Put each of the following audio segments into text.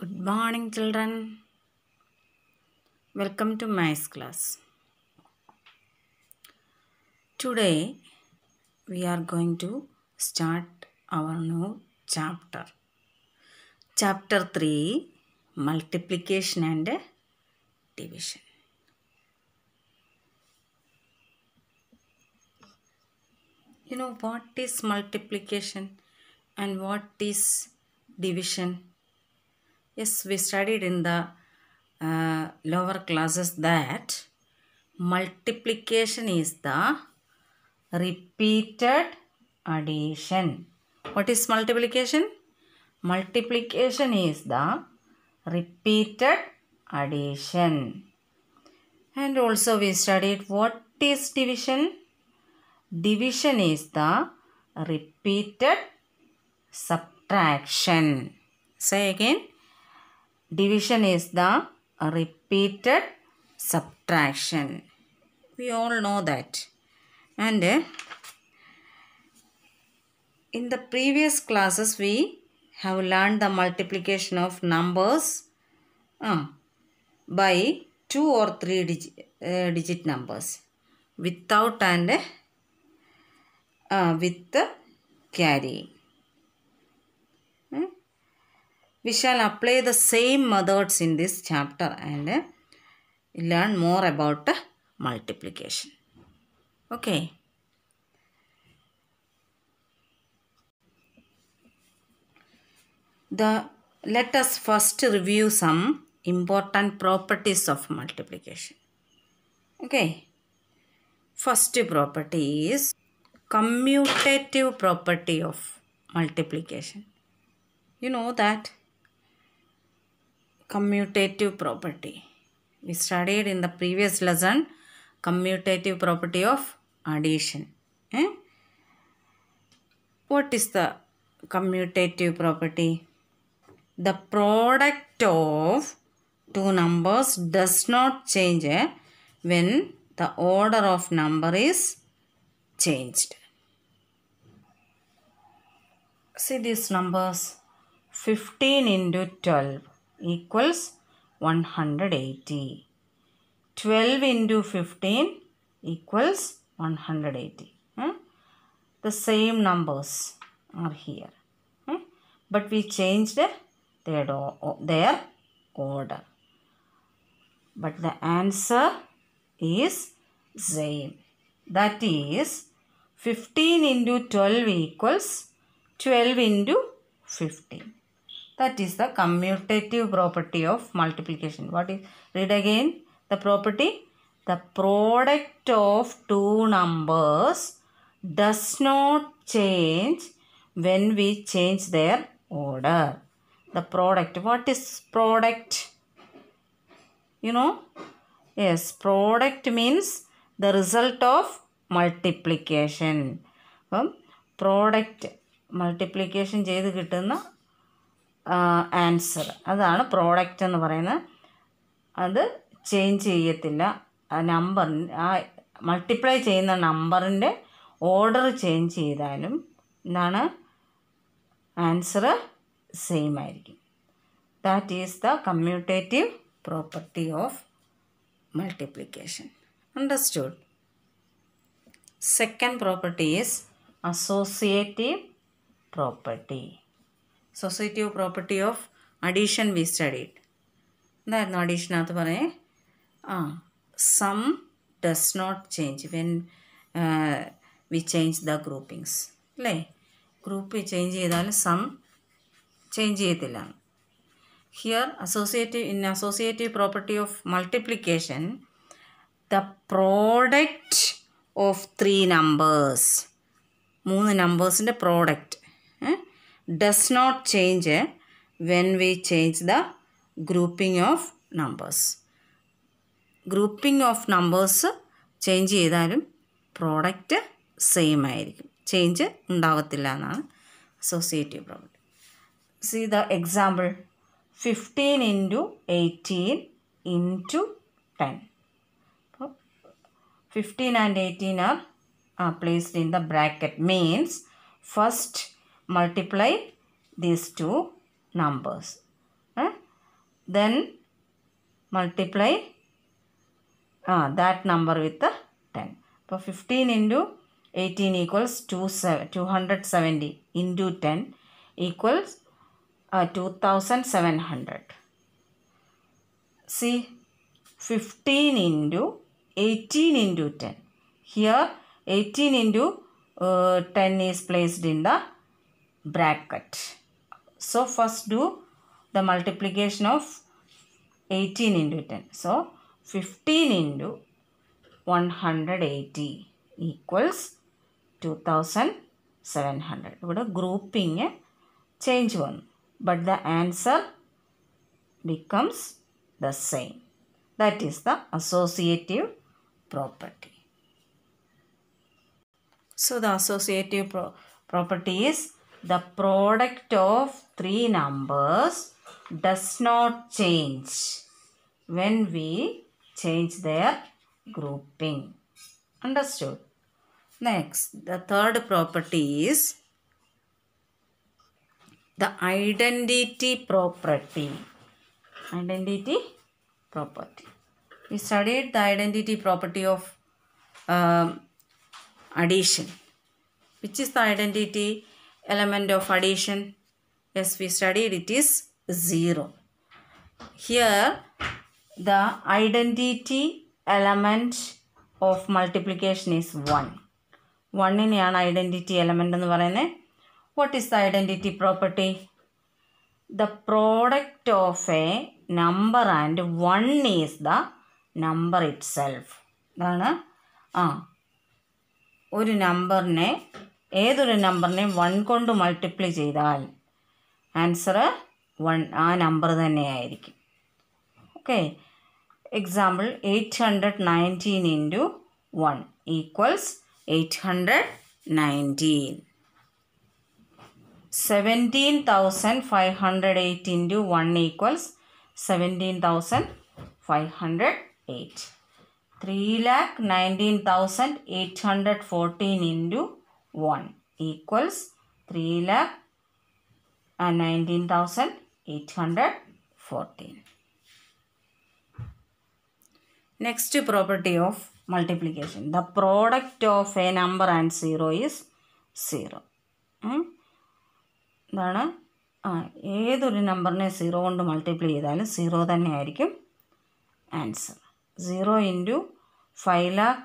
Good morning children. Welcome to my class. Today we are going to start our new chapter. Chapter 3 Multiplication and Division. You know what is multiplication and what is division? Yes, we studied in the uh, lower classes that multiplication is the repeated addition. What is multiplication? Multiplication is the repeated addition. And also we studied what is division? Division is the repeated subtraction. Say again Division is the repeated subtraction. We all know that. And uh, in the previous classes, we have learned the multiplication of numbers uh, by two or three digit, uh, digit numbers without and uh, with carry we shall apply the same methods in this chapter and learn more about multiplication. Okay. The, let us first review some important properties of multiplication. Okay. First property is commutative property of multiplication. You know that commutative property. We studied in the previous lesson commutative property of addition. Eh? What is the commutative property? The product of two numbers does not change eh, when the order of number is changed. See these numbers 15 into 12 equals 180. 12 into 15 equals 180. Hmm? The same numbers are here. Hmm? But we changed their, their order. But the answer is same. That is 15 into 12 equals 12 into 15. That is the commutative property of multiplication. What is, read again the property. The product of two numbers does not change when we change their order. The product, what is product? You know, yes, product means the result of multiplication. അപ്പം product multiplication ചെയ്ത് കിട്ടുന്ന answer അതാണ് product എന്ന് പറയുന്നത് അത് change ചെയ്യത്തില്ല ആ number ആ മൾട്ടിപ്ലൈ ചെയ്യുന്ന നമ്പറിൻ്റെ ഓർഡർ ചേഞ്ച് ചെയ്താലും എന്താണ് ആൻസർ സെയിം ആയിരിക്കും that is the commutative property of multiplication understood second property is associative property associative property of addition we studied എന്തായിരുന്നു അഡീഷനകത്ത് പറയേ ആ sum does not change when we change the groupings അല്ലേ group change ചെയ്താൽ sum change ചെയ്യത്തില്ല here associative in associative property of multiplication the product of three numbers മൂന്ന് നമ്പേഴ്സിൻ്റെ product does not change when we change the grouping of numbers. Grouping of numbers change ചെയ്താലും product same ആയിരിക്കും change ഉണ്ടാകത്തില്ല എന്നാണ് associative product see the example fifteen into eighteen into ten അപ്പോൾ fifteen and eighteen are placed in the bracket means first multiply these two numbers. Eh? Then multiply uh, that number with the 10. So 15 into 18 equals 270 into 10 equals uh, 2700. See 15 into 18 into 10. Here 18 into uh, 10 is placed in the bracket. So first do the multiplication of 18 into 10. So 15 into 180 equals 2700. What a grouping eh? change one. But the answer becomes the same. That is the associative property. So the associative pro property is the product of three numbers does not change when we change their grouping. Understood? Next, the third property is the identity property. Identity property. We studied the identity property of um, addition. Which is the identity element of addition? Yes, we studied it is 0. Here, the identity element of multiplication is 1. 1 നെയാണ് identity element എന്ന് പറയുന്നത് what is the identity property the product of a number and one is the number itself അതാണ് ആ ഒരു നമ്പറിനെ ഏതൊരു നമ്പറിനെ one കൊണ്ട് മൾട്ടിപ്ലൈ ചെയ്താൽ ആൻസർ വൺ ആ നമ്പർ തന്നെയായിരിക്കും okay example eight hundred nineteen into one equals eight hundred nineteen seventeen thousand five hundred eight into one equals seventeen thousand five hundred eight three lakh nineteen thousand eight hundred fourteen into one equals three lakh nineteen thousand eight hundred fourteen next property of multiplication the product of a number and zero is zero എന്താണ് ഏതൊരു നമ്പറിനെ zero കൊണ്ട് multiply ചെയ്താലും zero തന്നെ ആയിരിക്കും answer zero into five lakh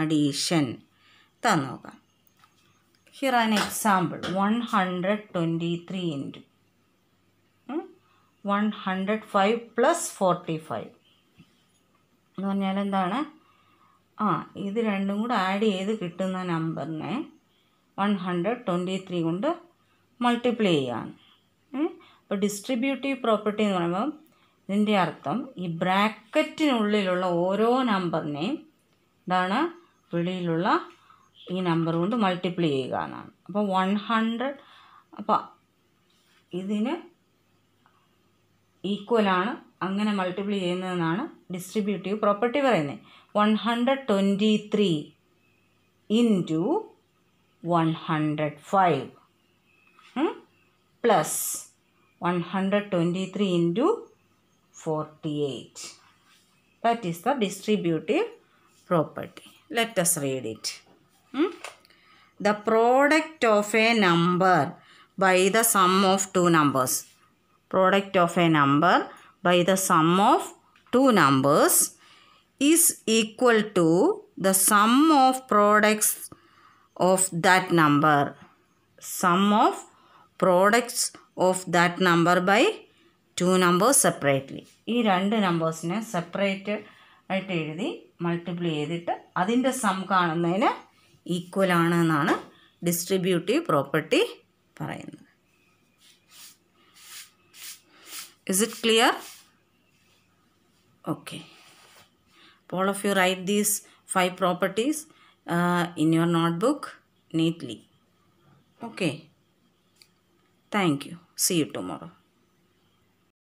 addition തന്നെ നോക്കാം here an example one hundred twenty three into one hundred five plus forty five എന്ന് പറഞ്ഞാൽ എന്താണ് ആ ഇത് രണ്ടും കൂടെ ആഡ് ചെയ്ത് കിട്ടുന്ന നമ്പറിനെ വൺ ഹൺഡ്രഡ് ട്വൻറ്റി ത്രീ കൊണ്ട് മൾട്ടിപ്ലൈ ചെയ്യാണ് അപ്പോൾ ഡിസ്ട്രിബ്യൂട്ടീവ് പ്രോപ്പർട്ടി എന്ന് പറയുമ്പോൾ ഇതിൻ്റെ അർത്ഥം ഈ ബ്രാക്കറ്റിനുള്ളിലുള്ള ഓരോ നമ്പറിനെയും ഇതാണ് വെളിയിലുള്ള ഈ നമ്പർ കൊണ്ട് മൾട്ടിപ്ലൈ ചെയ്യുക എന്നാണ് അപ്പോൾ വൺ ഹൺഡ്രഡ് അപ്പോൾ ഇതിന് ഈക്വലാണ് അങ്ങനെ മൾട്ടിപ്ലൈ ചെയ്യുന്നതെന്നാണ് ഡിസ്ട്രിബ്യൂട്ടീവ് പ്രോപ്പർട്ടി പറയുന്നത് one hundred twenty three into one hundred five plus one hundred twenty three into forty eight that is the distributive property. Let us read it. Hmm? The product of a number by the sum of two numbers. Product of a number by the sum of two numbers is equal to the sum of products of that number. Sum of products of that number by two numbers separately. ഈ numbers separated. I ആയിട്ട് എഴുതി multiply ചെയ്തിട്ട് അതിൻ്റെ some കാണുന്നതിന് equal ആണ് എന്നാണ് distributive property പറയുന്നത് is it clear okay അപ്പോൾ all of you write these five properties in your notebook neatly okay thank you see you tomorrow